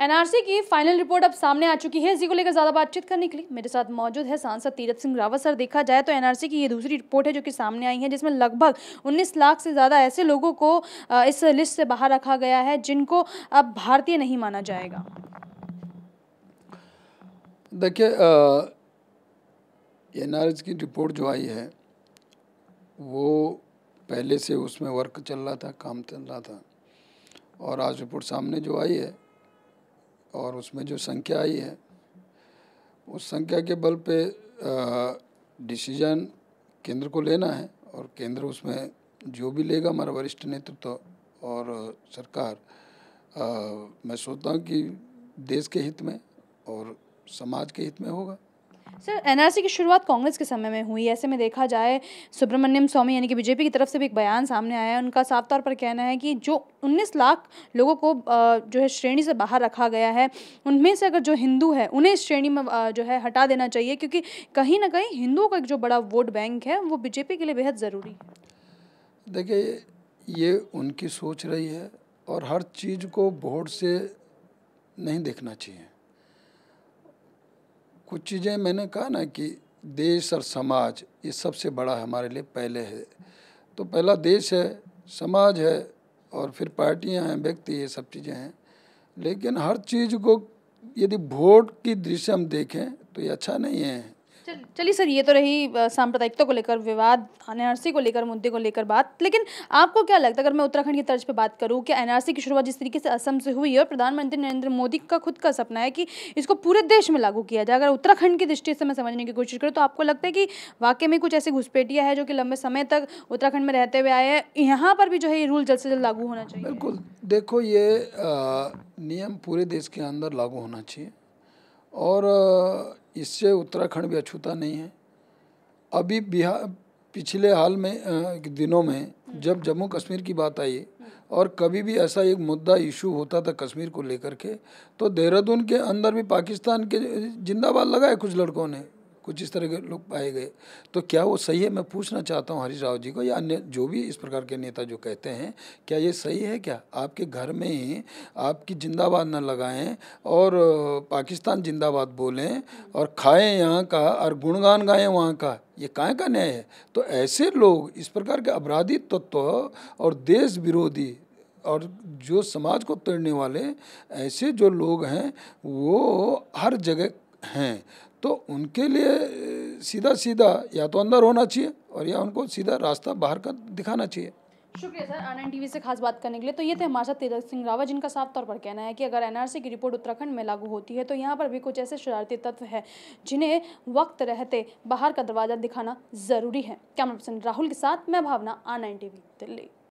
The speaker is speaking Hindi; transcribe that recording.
एनआरसी की फाइनल रिपोर्ट अब सामने आ चुकी है इसी को लेकर ज़्यादा बातचीत करने के लिए मेरे साथ मौजूद है सांसद तीरथ सिंह रावत सर देखा जाए तो एनआरसी की ये दूसरी रिपोर्ट है जो कि सामने आई है जिसमें लगभग 19 लाख से ज़्यादा ऐसे लोगों को इस लिस्ट से बाहर रखा गया है जिनको अब भारतीय नहीं माना जाएगा देखिए एन की रिपोर्ट जो आई है वो पहले से उसमें वर्क चल रहा था काम चल रहा था और आज रिपोर्ट सामने जो आई है और उसमें जो संख्या आई है उस संख्या के बल पे डिसीजन केंद्र को लेना है और केंद्र उसमें जो भी लेगा हमारा वरिष्ठ नेतृत्व तो और सरकार आ, मैं सोचता हूँ कि देश के हित में और समाज के हित में होगा सर एनआरसी की शुरुआत कांग्रेस के समय में हुई ऐसे में देखा जाए सुब्रमण्यम स्वामी यानी कि बीजेपी की तरफ से भी एक बयान सामने आया है उनका साफ तौर पर कहना है कि जो 19 लाख लोगों को जो है श्रेणी से बाहर रखा गया है उनमें से अगर जो हिंदू है उन्हें श्रेणी में जो है हटा देना चाहिए क्योंकि कहीं ना कहीं हिंदुओं का एक जो बड़ा वोट बैंक है वो बीजेपी के लिए बेहद ज़रूरी देखिए ये उनकी सोच रही है और हर चीज़ को वोट से नहीं देखना चाहिए कुछ चीज़ें मैंने कहा ना कि देश और समाज ये सबसे बड़ा हमारे लिए पहले है तो पहला देश है समाज है और फिर पार्टियां हैं व्यक्ति ये सब चीज़ें हैं लेकिन हर चीज़ को यदि वोट की दृश्य हम देखें तो ये अच्छा नहीं है चल चलिए सर ये तो रही सांप्रदायिकता को लेकर विवाद एनआरसी को लेकर मुद्दे को लेकर बात लेकिन आपको क्या लगता है अगर मैं उत्तराखंड की तर्ज पर बात करूँ कि एनआरसी की शुरुआत जिस तरीके से असम से हुई है और प्रधानमंत्री नरेंद्र मोदी का खुद का सपना है कि इसको पूरे देश में लागू किया जाए अगर उत्तराखंड की दृष्टि से मैं समझने की कोशिश करूँ तो आपको लगता है कि वाकई में कुछ ऐसी घुसपेटियाँ है जो कि लंबे समय तक उत्तराखंड में रहते हुए आए हैं यहाँ पर भी जो है ये रूल जल्द से जल्द लागू होना चाहिए बिल्कुल देखो ये नियम पूरे देश के अंदर लागू होना चाहिए और इससे उत्तराखंड भी अछूता नहीं है अभी बिहार पिछले हाल में दिनों में जब जम्मू कश्मीर की बात आई और कभी भी ऐसा एक मुद्दा इशू होता था कश्मीर को लेकर के तो देहरादून के अंदर भी पाकिस्तान के जिंदाबाद लगाए कुछ लड़कों ने कुछ इस तरह के लोग पाए गए तो क्या वो सही है मैं पूछना चाहता हूँ हरीश राव जी को या अन्य जो भी इस प्रकार के नेता जो कहते हैं क्या ये सही है क्या आपके घर में ही आपकी जिंदाबाद ना लगाएं और पाकिस्तान जिंदाबाद बोलें और खाएं यहाँ का और गुणगान गाएं वहाँ का ये काय का न्याय है तो ऐसे लोग इस प्रकार के अपराधी तत्व और देश विरोधी और जो समाज को तोड़ने वाले ऐसे जो लोग हैं वो हर जगह हैं तो उनके लिए सीधा सीधा या तो अंदर होना चाहिए और या उनको सीधा रास्ता बाहर का दिखाना चाहिए शुक्रिया सर आनंद टीवी से खास बात करने के लिए तो ये थे हमारे साथ तेजस सिंह रावत जिनका साफ तौर पर कहना है कि अगर एनआरसी की रिपोर्ट उत्तराखंड में लागू होती है तो यहाँ पर भी कुछ ऐसे शरारती तत्व हैं जिन्हें वक्त रहते बाहर का दरवाजा दिखाना जरूरी है कैमरा पर्सन राहुल के साथ मैं भावना आनंद टीवी दिल्ली